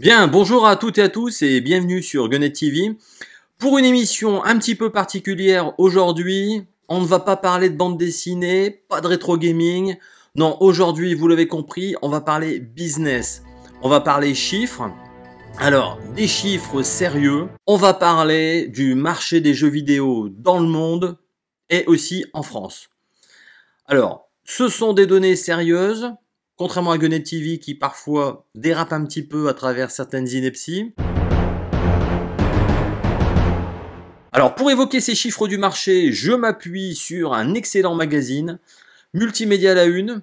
Bien, bonjour à toutes et à tous et bienvenue sur Gunnet TV. Pour une émission un petit peu particulière aujourd'hui, on ne va pas parler de bande dessinée, pas de rétro gaming. Non, aujourd'hui, vous l'avez compris, on va parler business. On va parler chiffres. Alors, des chiffres sérieux. On va parler du marché des jeux vidéo dans le monde et aussi en France. Alors, ce sont des données sérieuses Contrairement à Gunnet TV qui parfois dérape un petit peu à travers certaines inepties. Alors pour évoquer ces chiffres du marché, je m'appuie sur un excellent magazine, Multimédia la Une.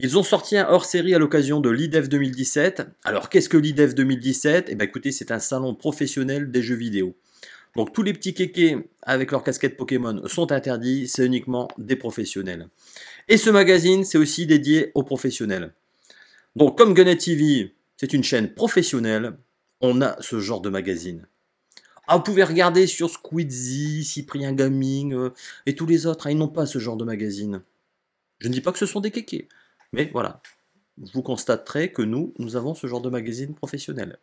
Ils ont sorti un hors-série à l'occasion de l'IDEF e 2017. Alors qu'est-ce que l'IDEF e 2017 Eh bien écoutez, c'est un salon professionnel des jeux vidéo. Donc tous les petits kékés avec leur casquette Pokémon sont interdits, c'est uniquement des professionnels. Et ce magazine, c'est aussi dédié aux professionnels. Donc comme Gunnet TV, c'est une chaîne professionnelle, on a ce genre de magazine. Ah, vous pouvez regarder sur Squeezie, Cyprien Gaming euh, et tous les autres, hein, ils n'ont pas ce genre de magazine. Je ne dis pas que ce sont des kékés, mais voilà, vous constaterez que nous, nous avons ce genre de magazine professionnel.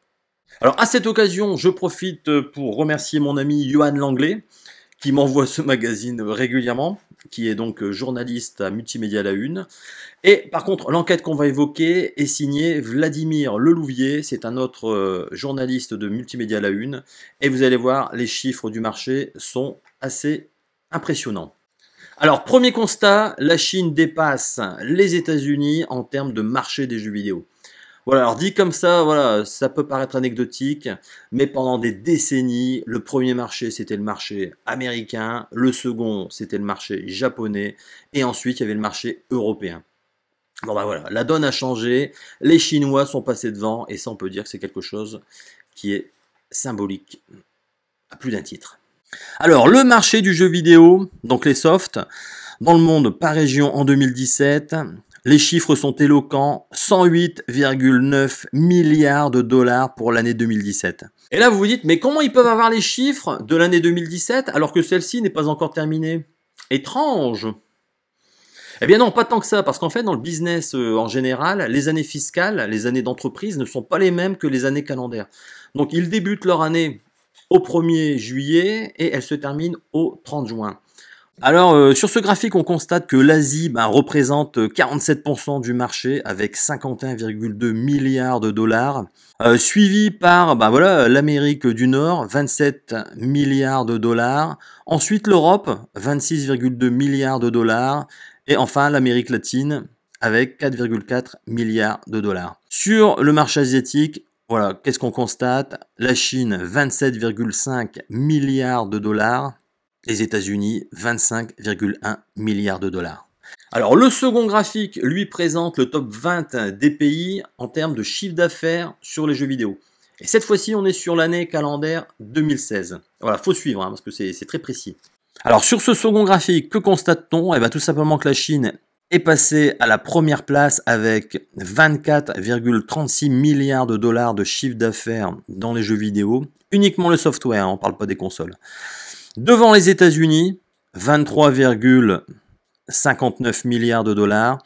Alors à cette occasion, je profite pour remercier mon ami Johan Langlais, qui m'envoie ce magazine régulièrement, qui est donc euh, journaliste à Multimédia La Une. Et par contre, l'enquête qu'on va évoquer est signée Vladimir Lelouvier, c'est un autre euh, journaliste de Multimédia La Une. Et vous allez voir, les chiffres du marché sont assez impressionnants. Alors, premier constat, la Chine dépasse les États-Unis en termes de marché des jeux vidéo. Voilà, alors dit comme ça, voilà, ça peut paraître anecdotique, mais pendant des décennies, le premier marché, c'était le marché américain, le second, c'était le marché japonais, et ensuite, il y avait le marché européen. Bon bah voilà, la donne a changé, les Chinois sont passés devant, et ça on peut dire que c'est quelque chose qui est symbolique à plus d'un titre. Alors le marché du jeu vidéo, donc les softs, dans le monde par région en 2017, les chiffres sont éloquents, 108,9 milliards de dollars pour l'année 2017. Et là, vous vous dites, mais comment ils peuvent avoir les chiffres de l'année 2017 alors que celle-ci n'est pas encore terminée Étrange eh bien non, pas tant que ça, parce qu'en fait, dans le business euh, en général, les années fiscales, les années d'entreprise ne sont pas les mêmes que les années calendaires. Donc ils débutent leur année au 1er juillet et elles se terminent au 30 juin. Alors euh, sur ce graphique, on constate que l'Asie bah, représente 47% euh, du marché avec 51,2 milliards de dollars, euh, suivi par bah, l'Amérique du Nord 27 milliards de dollars, ensuite l'Europe 26,2 milliards de dollars et enfin l'Amérique latine avec 4,4 milliards de dollars. Sur le marché asiatique, voilà, qu'est-ce qu'on constate La Chine 27,5 milliards de dollars, les États-Unis 25,1 milliards de dollars. Alors le second graphique lui présente le top 20 des pays en termes de chiffre d'affaires sur les jeux vidéo. Et cette fois-ci on est sur l'année calendaire 2016. Voilà, faut suivre hein, parce que c'est très précis. Alors sur ce second graphique, que constate-t-on Eh bien tout simplement que la Chine est passée à la première place avec 24,36 milliards de dollars de chiffre d'affaires dans les jeux vidéo. Uniquement le software, hein, on ne parle pas des consoles. Devant les États-Unis, 23,59 milliards de dollars.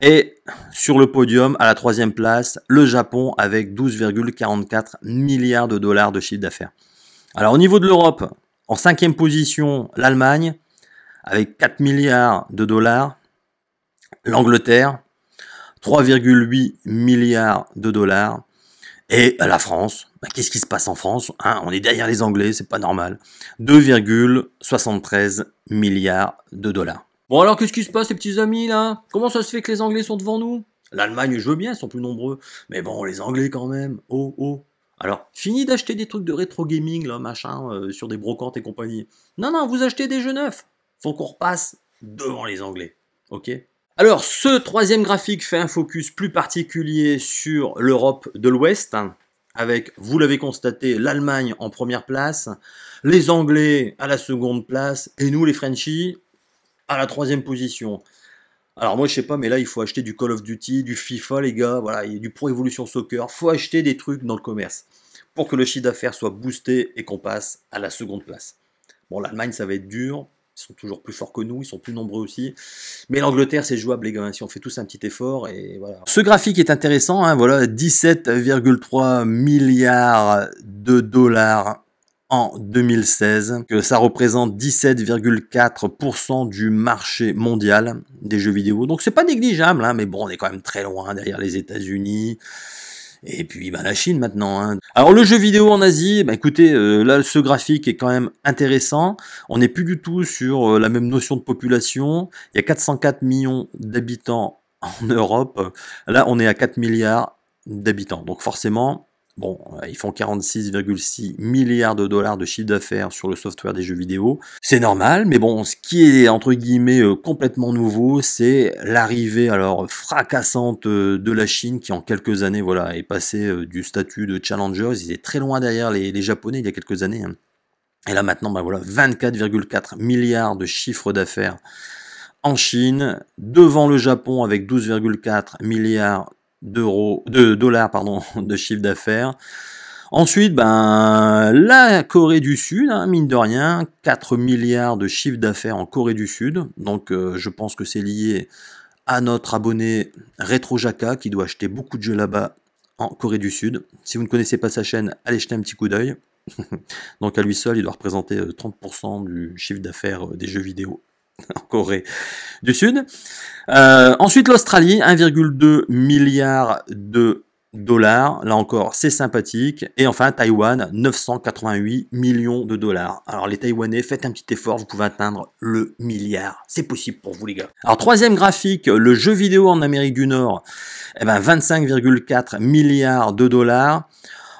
Et sur le podium, à la troisième place, le Japon avec 12,44 milliards de dollars de chiffre d'affaires. Alors au niveau de l'Europe, en cinquième position, l'Allemagne avec 4 milliards de dollars. L'Angleterre, 3,8 milliards de dollars. Et bah, la France, bah, qu'est-ce qui se passe en France hein, On est derrière les Anglais, c'est pas normal. 2,73 milliards de dollars. Bon alors qu'est-ce qui se passe ces petits amis là Comment ça se fait que les Anglais sont devant nous L'Allemagne, je veux bien, ils sont plus nombreux. Mais bon, les Anglais quand même. Oh, oh. Alors, fini d'acheter des trucs de rétro gaming, là, machin, euh, sur des brocantes et compagnie. Non, non, vous achetez des jeux neufs. Faut qu'on repasse devant les Anglais. Ok alors, ce troisième graphique fait un focus plus particulier sur l'Europe de l'Ouest, avec, vous l'avez constaté, l'Allemagne en première place, les Anglais à la seconde place, et nous, les Frenchies, à la troisième position. Alors moi je sais pas, mais là il faut acheter du Call of Duty, du FIFA les gars, du Pro Evolution Soccer, faut acheter des trucs dans le commerce pour que le chiffre d'affaires soit boosté et qu'on passe à la seconde place. Bon l'Allemagne ça va être dur, sont toujours plus forts que nous, ils sont plus nombreux aussi. Mais l'Angleterre, c'est jouable, les gars, hein, si on fait tous un petit effort. Et voilà. Ce graphique est intéressant, hein, voilà, 17,3 milliards de dollars en 2016, que ça représente 17,4% du marché mondial des jeux vidéo. Donc c'est pas négligeable, hein, mais bon, on est quand même très loin derrière les États-Unis, et puis bah, la Chine maintenant. Hein. Alors le jeu vidéo en Asie, bah, écoutez, euh, là ce graphique est quand même intéressant. On n'est plus du tout sur euh, la même notion de population. Il y a 404 millions d'habitants en Europe. Là on est à 4 milliards d'habitants. Donc forcément, Bon, euh, ils font 46,6 milliards de dollars de chiffre d'affaires sur le software des jeux vidéo. C'est normal, mais bon, ce qui est entre guillemets euh, complètement nouveau, c'est l'arrivée alors fracassante euh, de la Chine qui en quelques années voilà est passée du statut de challenger. Ils étaient très loin derrière les, Japonais il y a quelques années. Hein. Et là maintenant, ben voilà, 24,4 milliards de chiffre d'affaires en Chine, devant le Japon avec 12,4 milliards d'euros, de dollars pardon, de chiffre d'affaires. Ensuite, ben, la Corée du Sud, hein, mine de rien, 4 milliards de chiffre d'affaires en Corée du Sud. Donc euh, je pense que c'est lié à notre abonné RetroJaka qui doit acheter beaucoup de jeux là-bas en Corée du Sud. Si vous ne connaissez pas sa chaîne, allez jeter un petit coup d'œil. Donc à lui seul, il doit représenter 30% euh, du chiffre d'affaires euh, des jeux vidéo en Corée du Sud. Euh, ensuite, l'Australie, 1,2 milliard de dollars. Là encore, c'est sympathique. Et enfin, Taïwan, 988 millions de dollars. Alors les Taïwanais, faites un petit effort, vous pouvez atteindre le milliard. C'est possible pour vous les gars. Alors troisième graphique, le jeu vidéo en Amérique du Nord, eh ben, 25,4 milliards de dollars.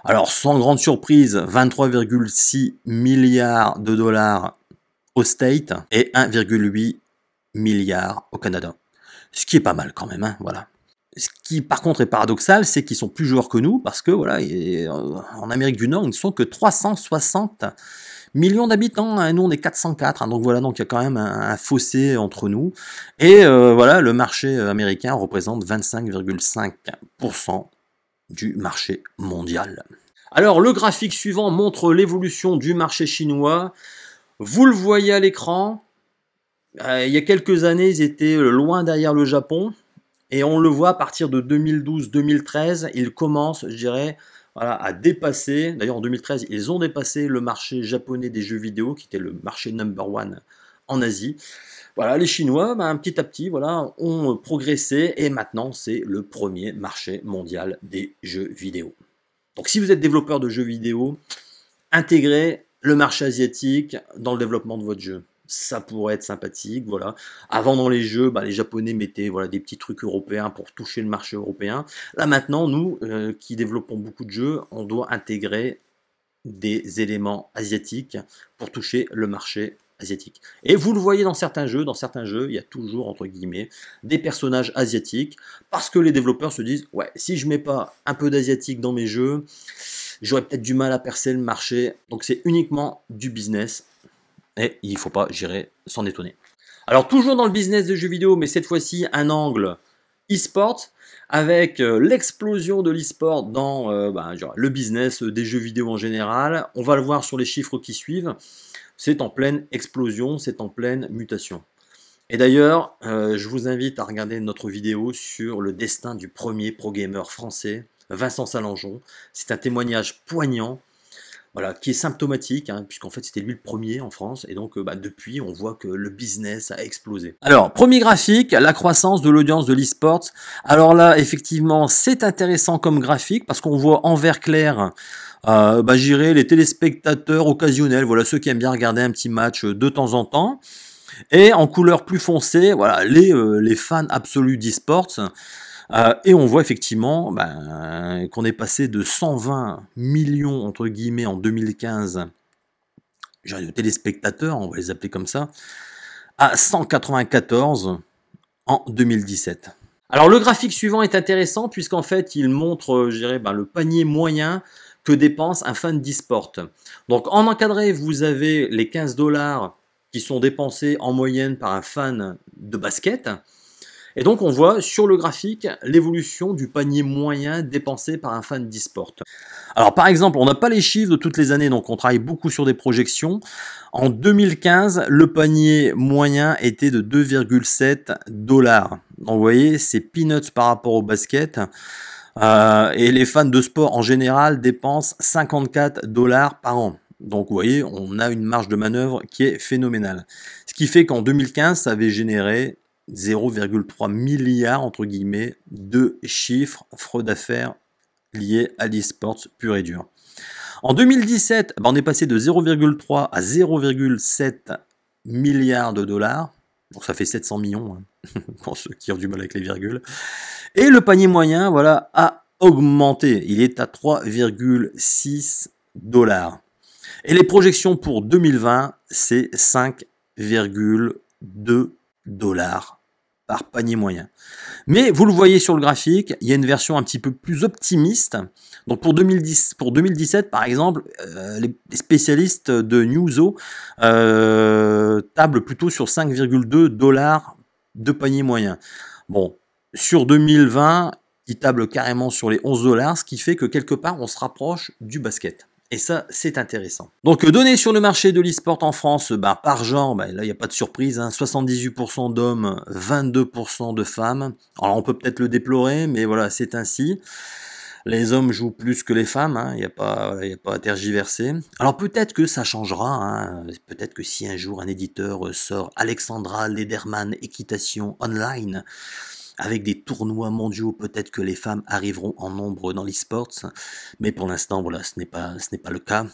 Alors sans grande surprise, 23,6 milliards de dollars au States et 1,8 milliard au Canada. Ce qui est pas mal quand même, hein, voilà. Ce qui par contre est paradoxal, c'est qu'ils sont plus joueurs que nous parce que voilà, euh, en Amérique du Nord, ils ne sont que 360 millions d'habitants, hein, nous on est 404, hein, donc voilà, donc il y a quand même un, fossé entre nous. Et euh, voilà, le marché américain représente 25,5% du marché mondial. Alors le graphique suivant montre l'évolution du marché chinois vous le voyez à l'écran. Euh, il y a quelques années, ils étaient euh, loin derrière le Japon. Et on le voit à partir de 2012-2013, ils commencent, je dirais, à dépasser. D'ailleurs, en 2013, ils ont dépassé le marché japonais des jeux vidéo, qui était le marché number one en Asie. Voilà, les Chinois, ben, petit à petit, voilà, ont progressé et maintenant c'est le premier marché mondial des jeux vidéo. Donc, si vous êtes développeur de jeux vidéo, intégrez le marché asiatique dans le développement de votre jeu. Ça pourrait être sympathique, voilà. Avant dans les jeux, bah, les Japonais mettaient voilà des petits trucs européens pour toucher le marché européen. Là maintenant, nous euh, qui développons beaucoup de jeux, on doit intégrer des éléments asiatiques pour toucher le marché asiatique. Et vous le voyez dans certains jeux, dans certains jeux, il y a toujours entre guillemets des personnages asiatiques parce que les développeurs se disent ouais, si je mets pas un peu d'asiatique dans mes jeux, j'aurais peut-être du mal à percer le marché. Donc c'est uniquement du business et il ne faut pas gérer s'en étonner. Alors toujours dans le business de jeux vidéo, mais cette fois-ci un angle e-sport avec euh, l'explosion de l'e-sport dans euh, bah, le business des jeux vidéo en général. On va le voir sur les chiffres qui suivent. C'est en pleine explosion, c'est en pleine mutation. Et d'ailleurs, euh, je vous invite à regarder notre vidéo sur le destin du premier pro gamer français Vincent Salangeon. C'est un témoignage poignant, voilà, qui est symptomatique, hein, puisqu'en fait c'était lui le premier en France, et donc euh, bah, depuis on voit que le business a explosé. Alors, premier graphique, la croissance de l'audience de le Alors là, effectivement, c'est intéressant comme graphique, parce qu'on voit en vert clair, euh, bah, les téléspectateurs occasionnels, voilà ceux qui aiment bien regarder un petit match euh, de temps en temps. Et en couleur plus foncée, voilà, les, euh, les fans absolus d'e-sports. Euh, et on voit effectivement ben, qu'on est passé de 120 millions, entre guillemets, en 2015, genre de téléspectateurs, on va les appeler comme ça, à 194 en 2017. Alors le graphique suivant est intéressant puisqu'en fait il montre euh, je dirais, ben, le panier moyen que dépense un fan d'e-sport. Donc en encadré, vous avez les 15 dollars qui sont dépensés en moyenne par un fan de basket. Et donc on voit sur le graphique l'évolution du panier moyen dépensé par un fan d'e-sport. Alors par exemple, on n'a pas les chiffres de toutes les années, donc on travaille beaucoup sur des projections. En 2015, le panier moyen était de 2,7 dollars. Donc vous voyez, c'est peanuts par rapport au basket. Euh, et les fans de sport en général dépensent 54 dollars par an. Donc vous voyez, on a une marge de manœuvre qui est phénoménale. Ce qui fait qu'en 2015, ça avait généré 0,3 milliard entre guillemets de chiffres fraude d'affaires liés à le sport pur et dur. En 2017, bah, on est passé de 0,3 à 0,7 milliards de dollars. Donc ça fait 700 millions hein, pour ceux qui ont du mal avec les virgules. Et le panier moyen, voilà, a augmenté. Il est à 3,6 dollars. Et les projections pour 2020, c'est 5,2 dollars par panier moyen. Mais vous le voyez sur le graphique, il y a une version un petit peu plus optimiste. Donc pour, 2010, pour 2017, par exemple, euh, les spécialistes de Newzoo euh, tablent plutôt sur 5,2 dollars de panier moyen. Bon, sur 2020, ils tablent carrément sur les 11 dollars, ce qui fait que quelque part, on se rapproche du basket. Et ça, c'est intéressant. Donc, euh, données sur le marché de l'e-sport en France, euh, bah, par genre, bah, là, il n'y a pas de surprise. 78% hein, d'hommes, 22% de femmes. Alors, on peut peut-être le déplorer, mais voilà, c'est ainsi. Les hommes jouent plus que les femmes, il hein, n'y a, pas, a pas à tergiverser. Alors peut-être que ça changera, hein. peut-être que si un jour un éditeur euh, sort Alexandra Lederman Équitation Online, avec des tournois mondiaux, peut-être que les femmes arriveront en nombre dans l'e-sports, mais pour l'instant, voilà, ce n'est pas, ce n'est pas le cas.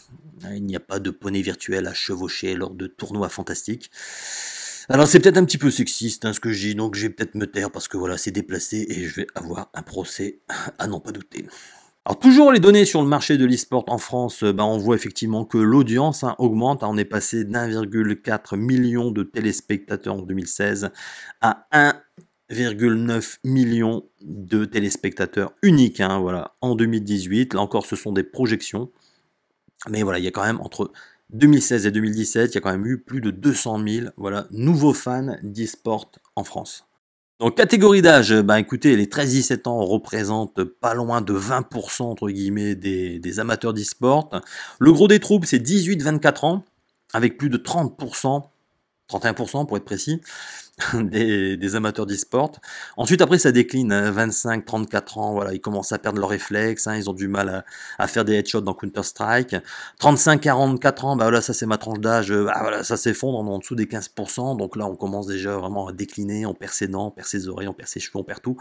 Il n'y a pas de poney virtuel à chevaucher lors de tournois fantastiques. Alors c'est peut-être un petit peu sexiste hein, ce que je dis, donc je vais peut-être me taire parce que voilà, c'est déplacé et je vais avoir un procès à n'en pas douter. Alors toujours les données sur le marché de l'e-sport en France, euh, bah, on voit effectivement que l'audience hein, augmente. Hein. on est passé d'1,4 million de téléspectateurs en 2016 à 1 1,9 million de téléspectateurs uniques hein, voilà, en 2018. Là encore, ce sont des projections. Mais voilà, il y a quand même entre 2016 et 2017, il y a quand même eu plus de 200 000 voilà, nouveaux fans d'e-sport en France. Donc catégorie d'âge, ben, écoutez, les 13-17 ans représentent pas loin de 20% entre guillemets des, des amateurs d'e-sport. Le gros des troupes, c'est 18-24 ans, avec plus de 30%, 31% pour être précis, des, amateurs d'e-sport. Ensuite, après, ça décline. 25, hein, 34 ans, voilà, ils commencent à perdre leurs réflexes. Hein, ils ont du mal à, faire des headshots dans Counter-Strike. 35, 44 ans, bah voilà, ça c'est ma tranche d'âge. Euh, ah, voilà, ça s'effondre en dessous des 15%. Donc là, on commence déjà vraiment à décliner. On perd ses dents, on perd ses oreilles, on perd ses cheveux, on perd tout.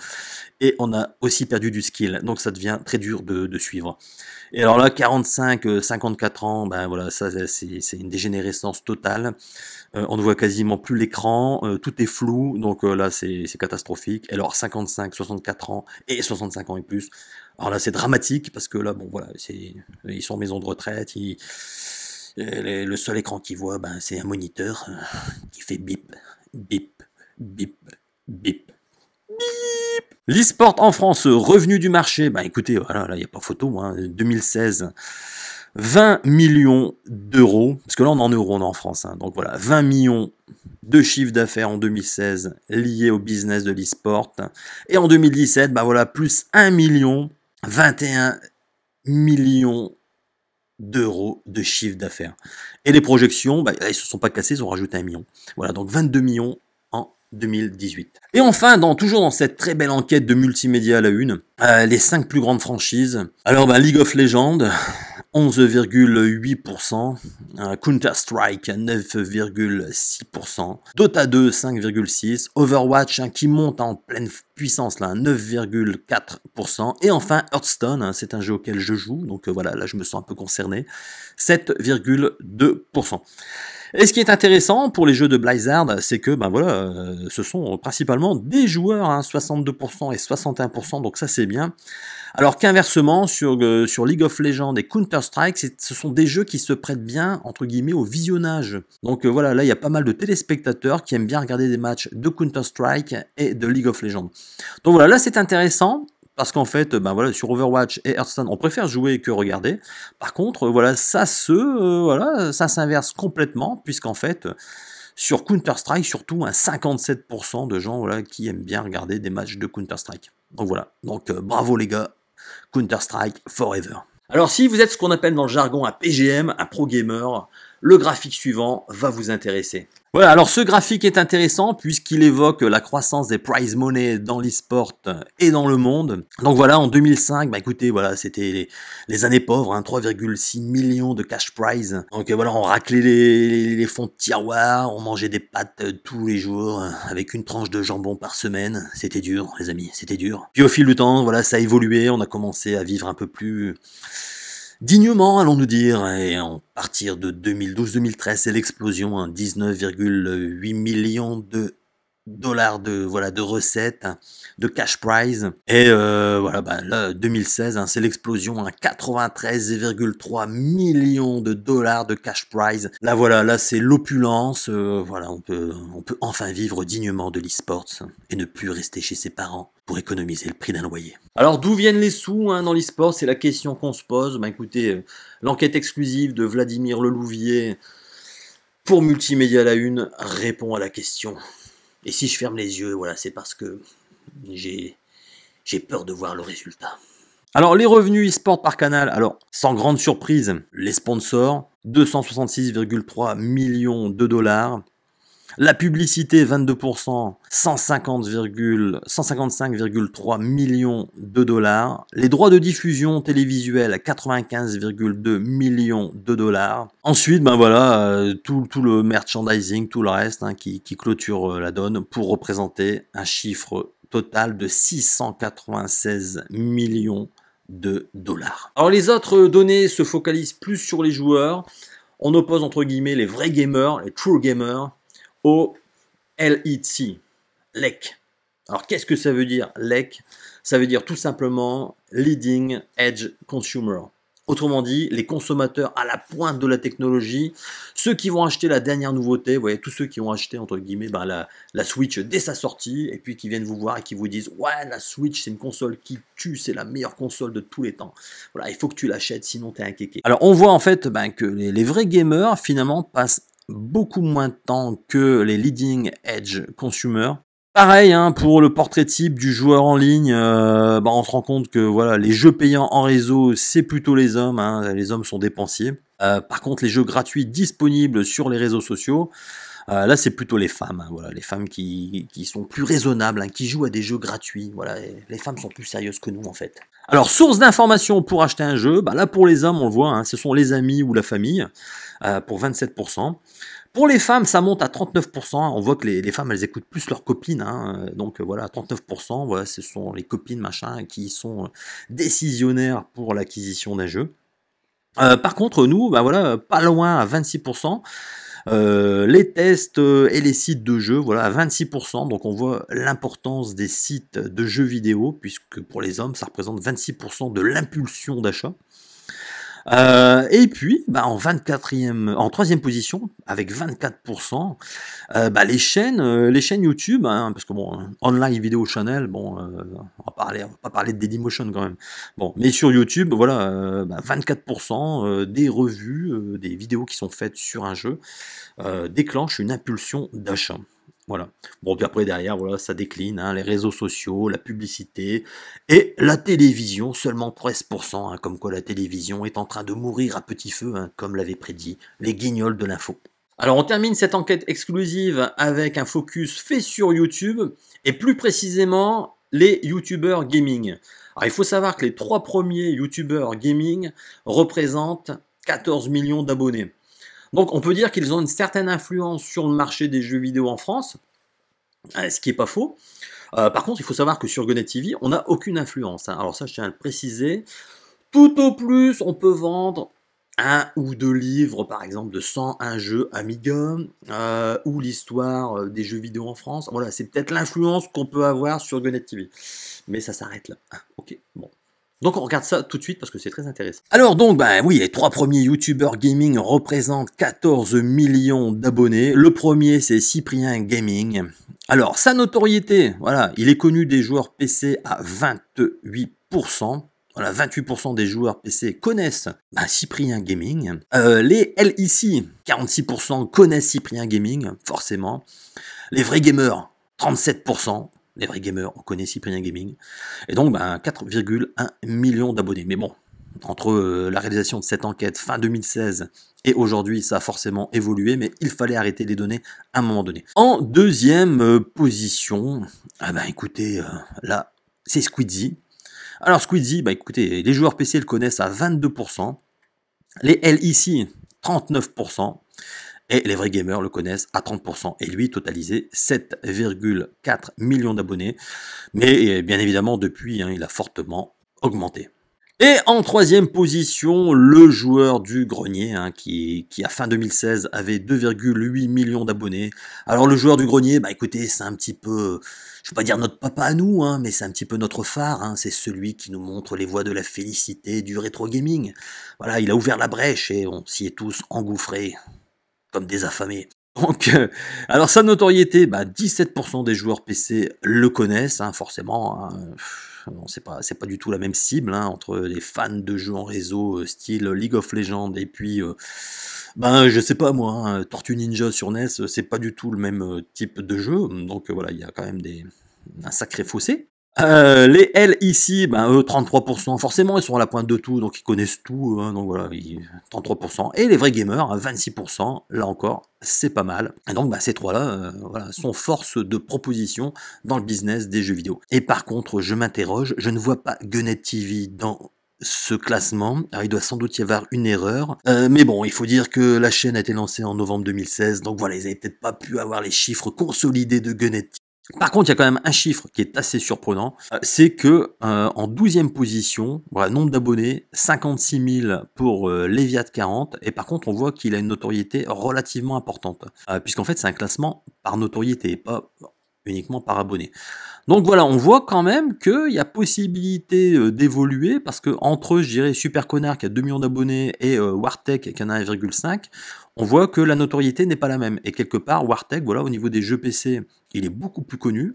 Et on a aussi perdu du skill. Donc ça devient très dur de suivre. Et alors là, 45, 54 euh, ans, ben voilà, ça c'est une dégénérescence totale. Euh, on ne voit quasiment plus l'écran, euh, tout est flou, donc là c'est catastrophique. Et alors 55, 64 ans et 65 ans et plus. Alors là c'est dramatique parce que là, bon voilà, ils sont en maison de retraite, ils, le seul écran qu'ils voient, ben, c'est un moniteur qui fait bip, bip, bip, bip, bip. L'e-sport en France, revenu du marché, bah écoutez, voilà, là, il n'y a pas photo, 2016, hein. 20 millions d'euros, parce que là, on est en euros, on en France, hein. donc voilà, 20 millions de chiffres d'affaires en 2016 liés au business de l'e-sport, et en 2017, bah voilà, plus 1 million, 21 millions d'euros de chiffre d'affaires. Et les projections, bah, ils ne se sont pas cassées, ils ont rajouté un million. Voilà, donc 22 millions 2018. Et enfin, dans, toujours dans cette très belle enquête de multimédia à la une, euh, les 5 plus grandes franchises. Alors, ben, League of Legends, 11,8%, euh, Counter-Strike 9,6%, Dota 2 5,6%, Overwatch hein, qui monte en pleine puissance là, 9,4%, et enfin Hearthstone, hein, c'est un jeu auquel je joue, donc euh, voilà, là je me sens un peu concerné, 7,2%. Et ce qui est intéressant pour les jeux de Blizzard, c'est que ben voilà, euh, ce sont principalement des joueurs, 62% hein, et 61%, donc ça c'est bien. Alors qu'inversement, sur, euh, sur League of Legends et Counter-Strike, ce sont des jeux qui se prêtent bien, entre guillemets, au visionnage. Donc euh, voilà, là, il y a pas mal de téléspectateurs qui aiment bien regarder des matchs de Counter-Strike et de League of Legends. Donc voilà, là, c'est intéressant. Parce qu'en fait, ben voilà, sur Overwatch et Hearthstone, on préfère jouer que regarder. Par contre, euh, voilà, ça se, euh, voilà, ça s'inverse complètement, puisqu'en fait, sur Counter-Strike, surtout, un 57% de gens voilà, qui aiment bien regarder des matchs de Counter-Strike. Donc voilà, donc euh, bravo les gars, Counter-Strike Forever. Alors si vous êtes ce qu'on appelle dans le jargon un PGM, un pro gamer, le graphique suivant va vous intéresser. Voilà, alors ce graphique est intéressant puisqu'il évoque la croissance des prize money dans l'esport et dans le monde. Donc voilà, en 2005, bah écoutez, voilà, c'était les, années pauvres, 3,6 hein, millions de cash prize. Donc voilà, on raclait les, fonds de tiroir, on mangeait des pâtes euh, tous les jours euh, avec une tranche de jambon par semaine. C'était dur, les amis, c'était dur. Puis au fil du temps, voilà, ça a évolué, on a commencé à vivre un peu plus Dignement, allons-nous dire, et en partir de 2012-2013, c'est l'explosion, hein, virgule 19,8 millions de dollars de voilà de recettes, hein, de cash prize. Et euh, voilà, 2016, bah, hein, c'est l'explosion, 93,3 hein, millions de dollars de cash prize. Là voilà, là c'est l'opulence. Euh, voilà, on peut on peut enfin vivre dignement de le et ne plus rester chez ses parents pour économiser le prix d'un loyer. Alors d'où viennent les sous dans l'esport C'est la question qu'on se pose. Bah, écoutez, euh, l'enquête exclusive de Vladimir Lelouvier pour Multimédia La Une répond à la question. Et si je ferme les yeux, voilà, c'est parce que j'ai peur de voir le résultat. Alors les revenus e-sport par canal, alors sans grande surprise, les sponsors, 266,3 millions de dollars, la publicité 22%, 155,3 millions de dollars. Les droits de diffusion télévisuelle, 95,2 millions de dollars. Ensuite, ben voilà, euh, tout, le merchandising, tout le reste hein, qui, clôture euh, la donne pour représenter un chiffre total de 696 millions de dollars. Alors les autres données se focalisent plus sur les joueurs. On oppose entre guillemets les vrais gamers, les true gamers, O-L-I-T, LEC. Alors qu'est-ce que ça veut dire LEC Ça veut dire tout simplement Leading Edge Consumer. Autrement dit, les consommateurs à la pointe de la technologie, ceux qui vont acheter la dernière nouveauté, vous voyez, tous ceux qui ont acheté, entre guillemets, bah, la, la, Switch dès sa sortie, et puis qui viennent vous voir et qui vous disent Ouais, la Switch, c'est une console qui tue, c'est la meilleure console de tous les temps. Voilà, il faut que tu l'achètes, sinon t'es un kéké. Alors, on voit en fait ben, que les, les vrais gamers, finalement, passent beaucoup moins de temps que les leading edge consumers. Pareil hein, pour le portrait type du joueur en ligne, euh, bah, on se rend compte que voilà les jeux payants en réseau c'est plutôt les hommes, hein, les hommes sont dépensiers. Euh, par contre les jeux gratuits disponibles sur les réseaux sociaux, euh, là, c'est plutôt les femmes, hein, voilà, les femmes qui, sont plus raisonnables, hein, qui jouent à des jeux gratuits. Voilà, les femmes sont plus sérieuses que nous en fait. Alors, source d'information pour acheter un jeu, bah là pour les hommes, on le voit, hein, ce sont les amis ou la famille euh, pour 27%. Pour les femmes, ça monte à 39%. On voit que les, femmes, elles écoutent plus leurs copines. Euh, donc voilà, 39%, voilà, ce sont les copines machin qui sont décisionnaires pour l'acquisition d'un jeu. par contre, nous, bah voilà, pas loin à 26%. Euh, les tests euh, et les sites de jeux, voilà, à 26%. Donc on voit l'importance des sites de jeux vidéo, puisque pour les hommes, ça représente 26% de l'impulsion d'achat. Euh, et puis, bah, en 24e, en troisième position, avec 24%, euh, bah, les chaînes, euh, les chaînes YouTube, hein, parce que bon, online vidéo channel, bon, on va parler, on va pas parler de Dailymotion quand même. Bon, mais sur YouTube, voilà, bah, 24% des revues, des vidéos qui sont faites sur un jeu déclenchent une impulsion d'achat. Voilà. Bon, puis après, derrière, voilà, ça décline, hein, les réseaux sociaux, la publicité et la télévision, seulement 13%, hein, comme quoi la télévision est en train de mourir à petit feu, hein, comme l'avaient prédit les guignols de l'info. Alors on termine cette enquête exclusive avec un focus fait sur YouTube, et plus précisément les youtubeurs gaming. Alors il faut savoir que les trois premiers YouTubers gaming représentent 14 millions d'abonnés. Donc on peut dire qu'ils ont une certaine influence sur le marché des jeux vidéo en France, euh, ce qui n'est pas faux. Euh, par contre, il faut savoir que sur Gonet TV, on n'a aucune influence. Hein. Alors ça, je tiens à le préciser. Tout au plus, on peut vendre un ou deux livres, par exemple, de 101 jeu Amiga, euh, ou l'histoire des jeux vidéo en France. Voilà, c'est peut-être l'influence qu'on peut avoir sur Gonet TV. Mais ça s'arrête là. Hein. ok, bon. Donc on regarde ça tout de suite parce que c'est très intéressant. Alors donc, ben oui, les trois premiers Youtubers gaming représentent 14 millions d'abonnés. Le premier, c'est Cyprien Gaming. Alors, sa notoriété, voilà, il est connu des joueurs PC à 28%. Voilà, 28% des joueurs PC connaissent ben, Cyprien Gaming. Euh, les LIC, 46% connaissent Cyprien Gaming, forcément. Les vrais gamers, 37% les vrais gamers, on connaît Cyprien Gaming. Et donc, 4,1 ben, millions d'abonnés. Mais bon, entre euh, la réalisation de cette enquête fin 2016 et aujourd'hui, ça a forcément évolué, mais il fallait arrêter les données à un moment donné. En deuxième euh, position, ah ben, écoutez, euh, là, c'est Squeezie. Alors Squeezie, bah écoutez, les joueurs PC le connaissent à 22%, les LIC 39%, et les vrais gamers le connaissent à 30%. Et lui totalisait 7,4 millions d'abonnés. Mais bien évidemment, depuis, hein, il a fortement augmenté. Et en troisième position, le joueur du grenier, hein, qui, à fin 2016 avait 2,8 millions d'abonnés. Alors le joueur du grenier, bah écoutez, c'est un petit peu, je vais pas dire notre papa à nous, hein, mais c'est un petit peu notre phare. c'est celui qui nous montre les voies de la félicité du rétro gaming. Voilà, il a ouvert la brèche et on s'y est tous engouffrés comme des affamés. Donc, euh, alors sa notoriété, 17% bah, des joueurs PC le connaissent, hein, forcément. Hein. Non, c'est pas, pas, du tout la même cible hein, entre les fans de jeux en réseau euh, style League of Legends et puis, ben je sais pas moi, Tortue Ninja sur NES, c'est pas du tout le même type de jeu. Donc voilà, il y a quand même des, un sacré fossé. Euh, les L ici, ben, 33%, forcément, ils sont à la pointe de tout, donc ils connaissent tout, hein, donc voilà, 33%. Et les vrais gamers, 26%, hein, là encore, c'est pas mal. Et donc ben, ces trois-là euh, voilà, sont force de proposition dans le business des jeux vidéo. Et par contre, je m'interroge, je ne vois pas Gunnet TV dans ce classement. Alors, il doit sans doute y avoir une erreur. Euh, mais bon, il faut dire que la chaîne a été lancée en novembre 2016. Donc voilà, ils n'avaient peut-être pas pu avoir les chiffres consolidés de Gunnet par contre, il y a quand même un chiffre qui est assez surprenant, euh, c'est que euh, en 12e position, nombre d'abonnés, 56 000 pour euh, 40, et par contre, on voit qu'il a une notoriété relativement importante, euh, puisqu'en fait, c'est un classement par notoriété, pas uniquement par abonné. Donc voilà, on voit quand même qu'il y a possibilité d'évoluer, parce que entre, je dirais, Super Connard qui a 2 millions d'abonnés et Wartech qui en a 1,5, on voit que la notoriété n'est pas la même. Et quelque part, Wartech, voilà, au niveau des jeux PC, il est beaucoup plus connu.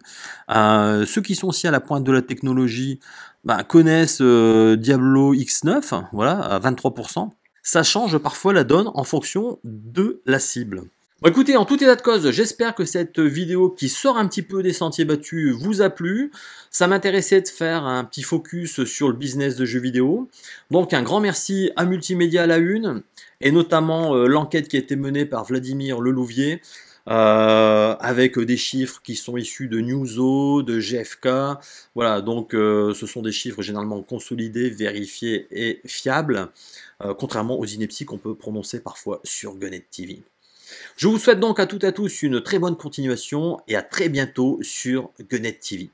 Euh, ceux qui sont aussi à la pointe de la technologie bah, connaissent euh, Diablo X9, voilà, à 23%. Ça change parfois la donne en fonction de la cible écoutez, en tout état de cause, j'espère que cette vidéo qui sort un petit peu des sentiers battus vous a plu. Ça m'intéressait de faire un petit focus sur le business de jeux vidéo. Donc un grand merci à Multimédia la Une, et notamment euh, l'enquête qui a été menée par Vladimir Lelouvier, euh, avec euh, des chiffres qui sont issus de Newso, de GFK. Voilà, donc ce sont des chiffres généralement consolidés, vérifiés et fiables, contrairement aux inepties qu'on peut prononcer parfois sur Gunnet TV. Je vous souhaite donc à toutes et à tous une très bonne continuation et à très bientôt sur Gunet TV.